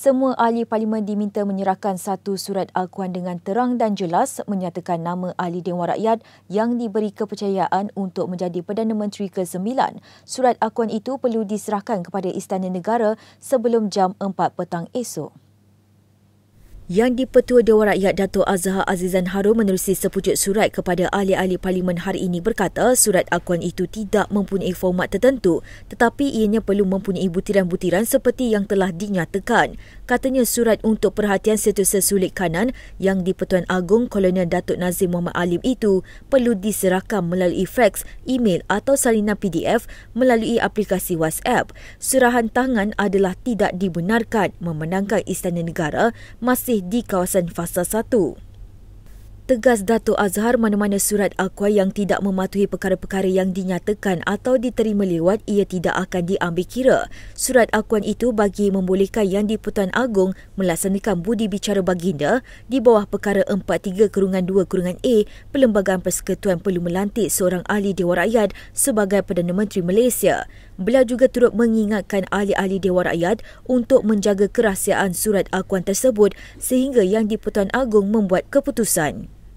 semua ahli parlimen diminta menyerahkan satu surat akuan dengan terang dan jelas menyatakan nama ahli Dewan Rakyat yang diberi kepercayaan untuk menjadi Perdana Menteri ke-9. Surat akuan itu perlu diserahkan kepada Istana Negara sebelum jam 4 petang esok. Yang di-Pertua Dewan Rakyat Dato' Azhar Azizan Harun menerusi sepujuk surat kepada ahli-ahli parlimen hari ini berkata surat akuan itu tidak mempunyai format tertentu tetapi ianya perlu mempunyai butiran-butiran seperti yang telah dinyatakan. Katanya surat untuk perhatian setiausaha sulit kanan yang di-Pertuan Agong Kolonel Datuk Nazim Muhammad Alim itu perlu diserahkan melalui fax, email atau salinan PDF melalui aplikasi WhatsApp. Surahan tangan adalah tidak dibenarkan memenangkan Istana Negara masih lebih di kawasan fasa 1. Tegas Dato' Azhar mana-mana surat akuan yang tidak mematuhi perkara-perkara yang dinyatakan atau diterima lewat ia tidak akan diambil kira. Surat akuan itu bagi membolehkan Yang di-Pertuan Agong melaksanakan budi bicara baginda di bawah perkara 43-2-A Perlembagaan Persekutuan perlu melantik seorang ahli Dewan Rakyat sebagai Perdana Menteri Malaysia. Beliau juga turut mengingatkan ahli-ahli Dewan Rakyat untuk menjaga kerahsiaan surat akuan tersebut sehingga yang di-Pertuan Agong membuat keputusan.